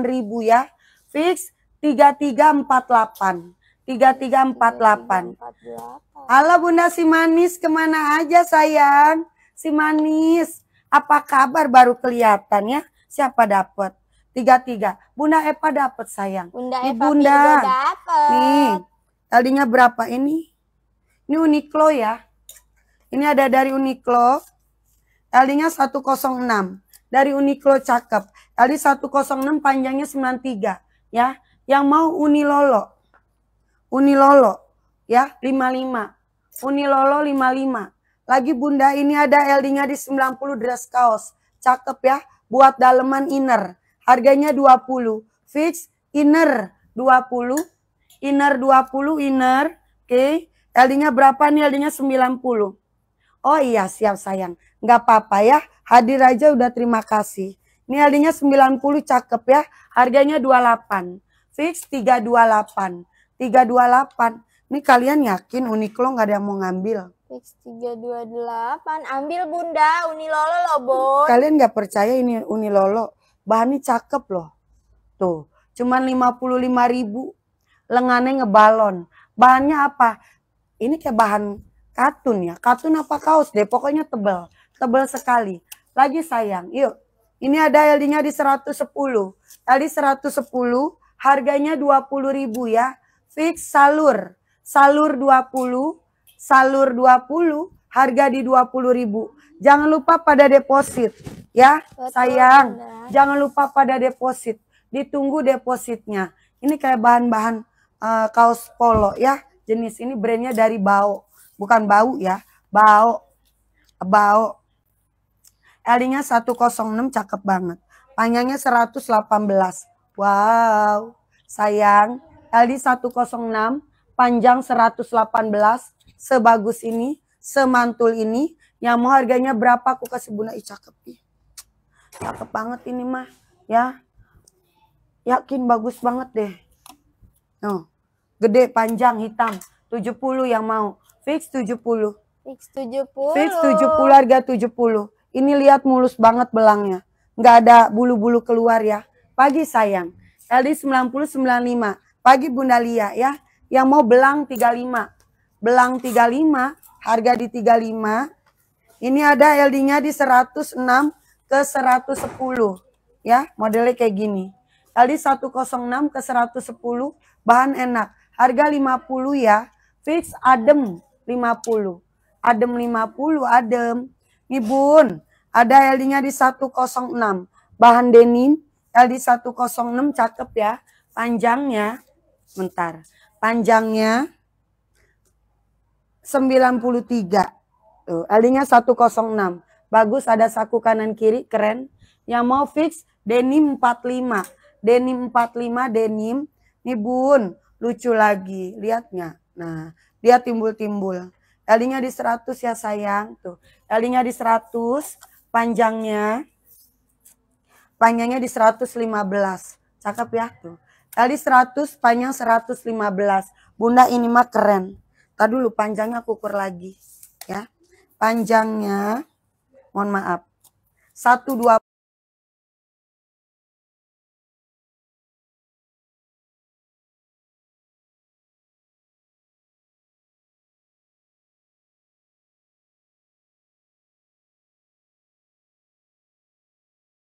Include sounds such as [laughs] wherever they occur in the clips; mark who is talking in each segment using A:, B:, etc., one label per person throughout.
A: ribu ya. Fix 3348. 3348. Halo Bunda si manis kemana aja sayang? Si manis, apa kabar baru kelihatan ya? Siapa dapat? 33, Bunda Epa dapat sayang. Bunda Epa Bunda. dapat. Nih, tadinya berapa ini? Ini Uniqlo ya. Ini ada dari Uniqlo. Tadinya 106 dari Uniqlo cakep. Kali 106 panjangnya 93 ya. Yang mau Unilolo. Unilolo ya 55. Unilolo 55. Lagi Bunda ini ada LD-nya di 90 dress kaos. Cakep ya buat daleman inner. Harganya 20. Fix inner 20. Inner 20 inner. Oke. Okay. LD-nya berapa nih? LD-nya 90. Oh iya siap sayang, nggak apa-apa ya. Hadir aja udah terima kasih. Ini sembilan 90 cakep ya. Harganya 28. Fix 328. 328. Ini kalian yakin Uniqlo nggak ada yang mau ngambil?
B: Fix 328. Ambil Bunda,
A: Unilolo loh, Bun. Kalian nggak percaya ini Unilolo? Bahannya cakep loh. Tuh, cuman 55 ribu. Lengannya ngebalon. Bahannya apa? Ini kayak bahan katun ya katun apa kaos deh pokoknya tebal tebal sekali lagi sayang yuk ini ada LD-nya di 110 Tadi 110 harganya 20.000 ya fix salur salur 20 salur 20 harga di 20.000 jangan lupa pada deposit ya Betul, sayang jangan lupa pada deposit ditunggu depositnya ini kayak bahan-bahan uh, kaos polo ya jenis ini brandnya dari bau bukan bau ya, bau, bau. satu 106 cakep banget. Panjangnya 118. Wow, sayang. L 106, panjang 118, sebagus ini, semantul ini, yang mau harganya berapa aku kasih Bunda Ih cakep nih. Cakep banget ini mah, ya. Yakin bagus banget deh. Tuh, gede panjang hitam, 70 yang mau. Fix 70. Fix 70. Fix 70 harga 70. Ini lihat mulus banget belangnya. Nggak ada bulu-bulu keluar ya. Pagi sayang. LD 9095. Pagi Bunda Lia ya. Yang mau belang 35. Belang 35 harga di 35. Ini ada LD-nya di 106 ke 110 ya. Modelnya kayak gini. LD 106 ke 110 bahan enak. Harga 50 ya. Fix adem. 50. Adem 50, adem. Nih bun, ada LD-nya di 106. Bahan denim, LD 106, cakep ya. Panjangnya, bentar. Panjangnya 93. Tuh, LD-nya 106. Bagus, ada saku kanan kiri, keren. Yang mau fix, denim 45. Denim 45, denim. Nih bun, lucu lagi. Lihat nggak? Nah, dia timbul-timbul. Talinya di 100 ya sayang. Tuh, talinya di 100, panjangnya panjangnya di 115. Cakep ya tuh. Tali 100, panjang 115. Bunda ini mah keren. Tadi dulu panjangnya aku ukur lagi ya. Panjangnya mohon maaf. 120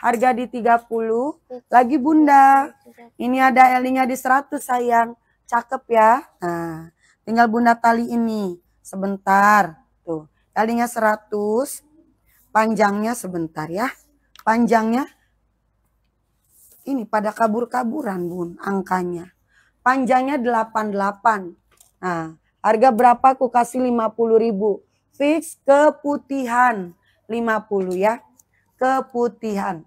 A: harga di 30 lagi Bunda. Ini ada l di 100 sayang. Cakep ya. Nah, tinggal Bunda tali ini sebentar. Tuh, talinya 100. Panjangnya sebentar ya. Panjangnya ini pada kabur-kaburan Bun angkanya. Panjangnya 88. Nah, harga berapa aku kasih 50.000. Fix keputihan 50 ya. Keputihan.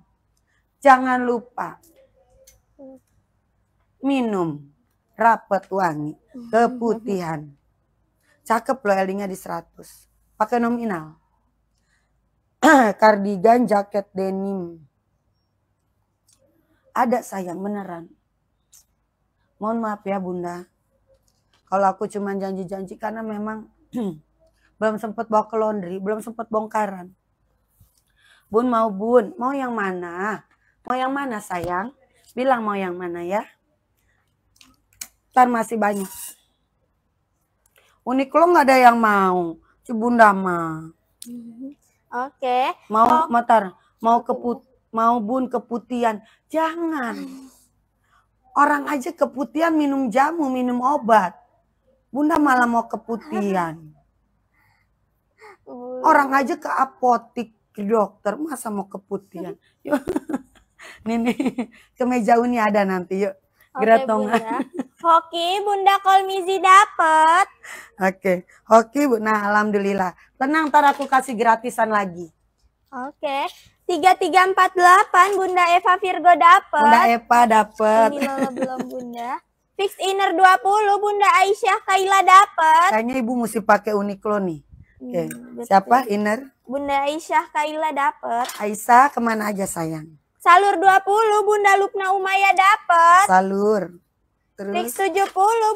A: Jangan lupa minum rapet wangi, hmm, keputihan. Cakep loh elingnya di 100. Pakai nominal. Kardigan, [clears throat] jaket denim. Ada sayang beneran. Mohon maaf ya Bunda. Kalau aku cuma janji-janji karena memang [clears throat] belum sempat bawa ke laundry, belum sempat bongkaran. Bun mau bun, mau yang mana? Mau yang mana sayang? Bilang mau yang mana ya? Ntar masih banyak. Unik lo nggak ada yang mau. Bunda mah. Oke. Okay. Mau oh. matar, mau keput, mau bun keputian. Jangan. Orang aja keputian minum jamu, minum obat. Bunda malah mau keputian. [laughs] Orang aja ke apotik, ke dokter, masa mau keputian? [laughs] [laughs] nih nih kemeja uni ada nanti yuk Gratongan. Oke, Bunda. [laughs] Hoki Bunda Kolmizi dapet. Oke, hoki Bu. Nah, alhamdulillah. Tenang, ntar aku kasih gratisan lagi. Oke. Tiga tiga empat delapan Bunda Eva Virgo dapet. Bunda
B: Eva dapat. Ini belum Bunda. Fix inner 20 Bunda
A: Aisyah Kaila dapet. Kayaknya Ibu mesti pakai Uniqlo nih. Hmm, Oke. Okay. Siapa inner? Bunda Aisyah Kaila dapet. Aisyah kemana aja sayang?
B: Salur 20 Bunda Lukna Umaya dapat.
A: Salur.
B: Terus. Fix 70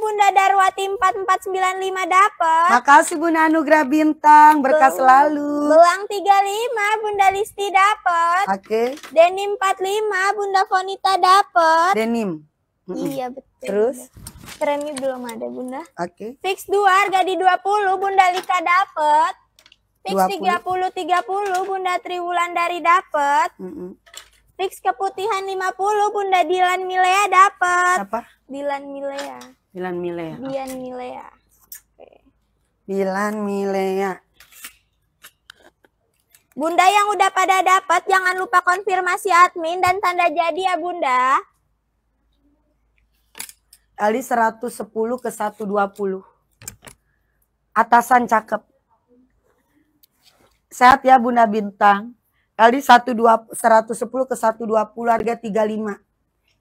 B: Bunda Darwati 4495 dapat.
A: Makasih Bunda Anugrah Bintang, berkah selalu. Belang
B: 35 Bunda Listi dapat. Oke. Okay. Denim 45 Bunda Fonita dapat. Denim. Mm -mm. Iya betul. Terus Premi belum ada Bunda. Oke. Okay. Fix 2 harga di 20 Bunda Lika dapat. Fix 20. 30 30 Bunda Triwulan dari dapat. Mm -mm. Fix keputihan 50 Bunda Dilan Milea dapat. Apa? Dilan Milea.
A: Dilan Milea.
B: Dilan Milea. Oke.
A: Dilan Milea.
B: Bunda yang udah pada dapat jangan lupa konfirmasi admin dan tanda jadi ya Bunda.
A: Ali 110 ke 120. Atasan cakep. Sehat ya Bunda Bintang kali 120, 110 ke 120 harga 35.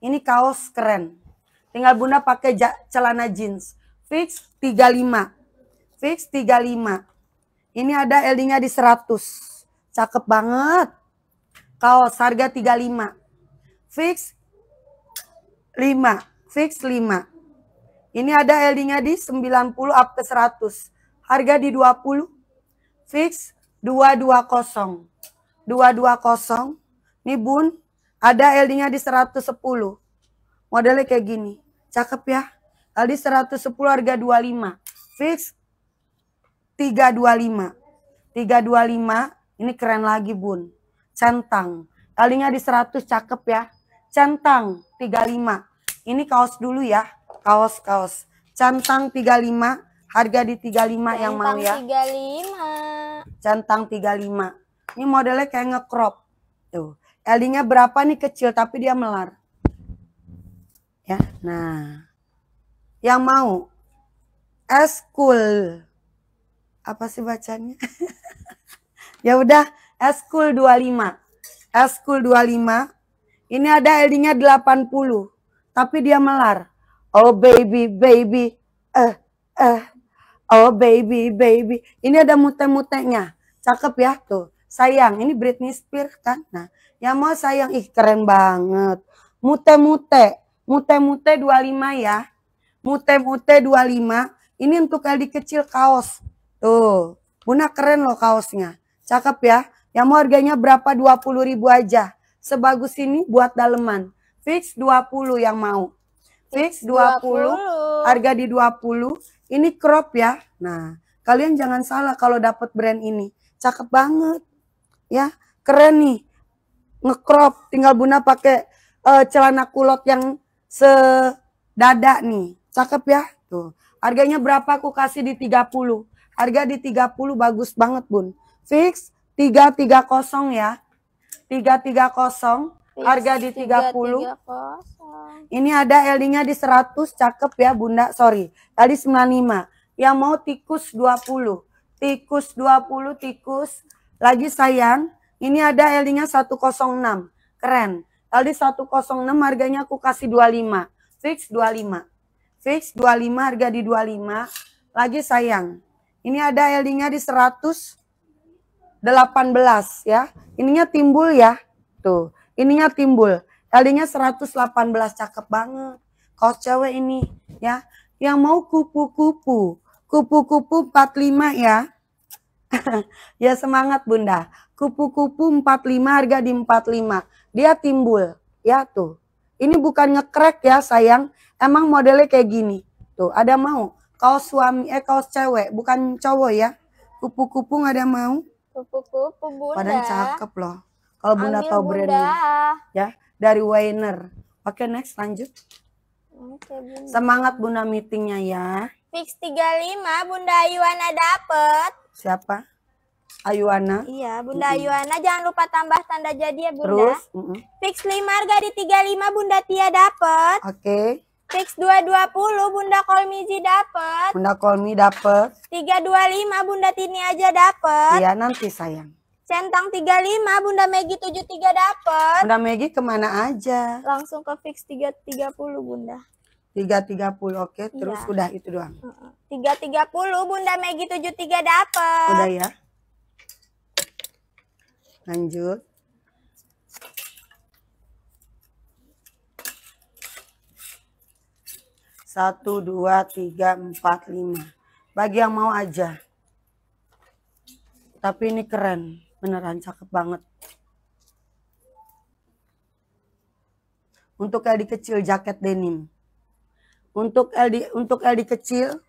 A: Ini kaos keren. Tinggal Bunda pakai celana jeans. Fix 35. Fix 35. Ini ada L-nya di 100. Cakep banget. Kaos harga 35. Fix 5. Fix 5. Ini ada L-nya di 90 up ke 100. Harga di 20. Fix 220. 220. Nih bun, ada LD-nya di 110. Modelnya kayak gini. Cakep ya. LD 110 harga 25. Fix 325. 325, ini keren lagi bun. Centang. LD-nya di 100 cakep ya. Centang 35. Ini kaos dulu ya. Kaos-kaos. Centang 35, harga di 35 Centang yang mau ya. Centang 35. Centang 35. Ini modelnya kayak ngecrop. Tuh. LD-nya berapa nih kecil tapi dia melar. Ya, nah. Yang mau eskul apa sih bacanya? [laughs] ya udah eskul 25. Eskul 25. Ini ada LD-nya 80 tapi dia melar. Oh baby, baby. Eh, eh. Oh baby, baby. Ini ada mute-mutenya. Cakep ya tuh sayang ini Britney Spears kan nah yang mau sayang ih keren banget mute mute mute mute 25 ya mute mute 25 ini untuk LD kecil kaos tuh Bunda keren loh kaosnya cakep ya yang mau harganya berapa 20 ribu aja sebagus ini buat daleman fix 20 yang mau fix 20, 20. harga di 20 ini crop ya nah kalian jangan salah kalau dapat brand ini cakep banget ya keren nih ngecrop tinggal bunda pakai uh, celana kulot yang sedada nih cakep ya tuh harganya berapa aku kasih di 30 harga di 30 bagus banget bun fix 330 ya 330 harga di 30 ini ada ld nya di 100 cakep ya bunda sorry tadi 95 yang mau tikus 20 tikus 20 tikus lagi sayang, ini ada Elinya 106. Keren. Tadi 106 harganya aku kasih 25. Fix 25. Fix 25 harga di 25. Lagi sayang. Ini ada Elinya di 118 ya. Ininya timbul ya. Tuh, ininya timbul. Elinya 118 cakep banget. Kaos cewek ini ya. Yang mau kupu-kupu. Kupu-kupu 45 ya. [laughs] ya semangat Bunda. Kupu-kupu 45 harga di 45. Dia timbul, ya tuh. Ini bukan ngekrek ya sayang. Emang modelnya kayak gini. Tuh, ada mau. Kaos suami eh kaos cewek, bukan cowok ya. Kupu-kupu gak ada mau.
B: Kupu-kupu Bunda. Padahal cakep
A: loh. Kalau Bunda Ambil tahu bunda. brandnya. Ya, dari Weiner. Oke, next lanjut. Semangat Bunda meetingnya ya.
B: Fix 35 Bunda Ayuana dapet
A: siapa? Ayuana. Iya,
B: Bunda mm -hmm. Ayuana jangan lupa tambah tanda jadi ya Bunda. Terus, mm -hmm. fix lima harga di 35 Bunda Tia dapat. Oke. Okay. Fix 220 Bunda Kolmizi dapat.
A: Bunda Kolmi dapat.
B: 325 Bunda Tini aja
A: dapat. Iya, nanti sayang.
B: Centang 35, Bunda Megi 73 dapat. Bunda Megi
A: kemana aja?
B: Langsung ke fix 330 Bunda
A: tiga tiga puluh oke iya. terus ya. udah itu doang.
B: tiga tiga puluh Bunda Megi tiga dapat. Udah
A: ya. Lanjut. Satu, dua, tiga, empat, lima. Bagi yang mau aja. Tapi ini keren. Beneran cakep banget. Untuk yang di kecil jaket denim. Untuk LD untuk LD kecil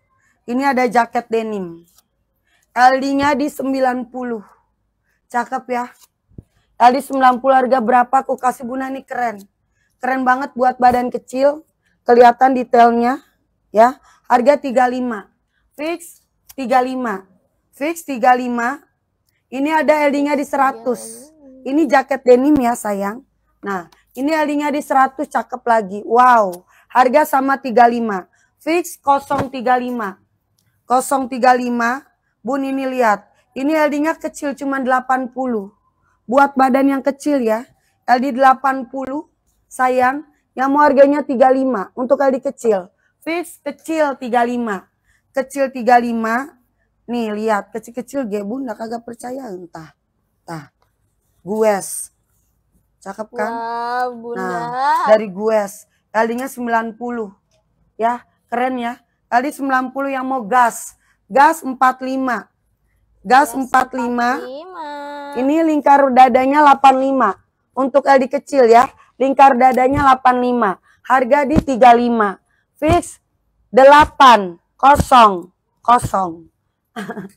A: ini ada jaket denim. LD-nya di 90. Cakep ya. LD 90 harga berapa? Aku kasih Bunda nih keren. Keren banget buat badan kecil. Kelihatan detailnya ya. Harga 35. Fix 35. Fix 35. Ini ada LD-nya di 100. Ini jaket denim ya sayang. Nah, ini LD-nya di 100 cakep lagi. Wow. Harga sama 35. Fix 035. 035. Bu Nini lihat. Ini LD-nya kecil cuma 80. Buat badan yang kecil ya. LD 80. Sayang. Yang mau harganya 35. Untuk LD kecil. Fix kecil 35. Kecil 35. Nih lihat kecil-kecil gue bu. Nggak kagak percaya entah. Tah. Gues. Cakep kan? Wow, bunda. Nah, dari Gues. Talinya 90. Ya, keren ya. Tali 90 yang mau gas. Gas 45. Gas, gas 45. 45. Ini lingkar dadanya 85. Untuk LD kecil ya. Lingkar dadanya 85. Harga di 35. Fix 8 kosong kosong. 800.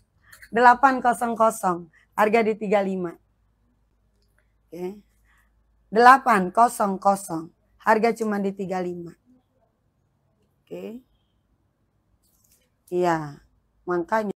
A: [laughs] Harga di 35. Oke. Okay. 800. Harga cuma di 35. Oke. Okay. Iya, makanya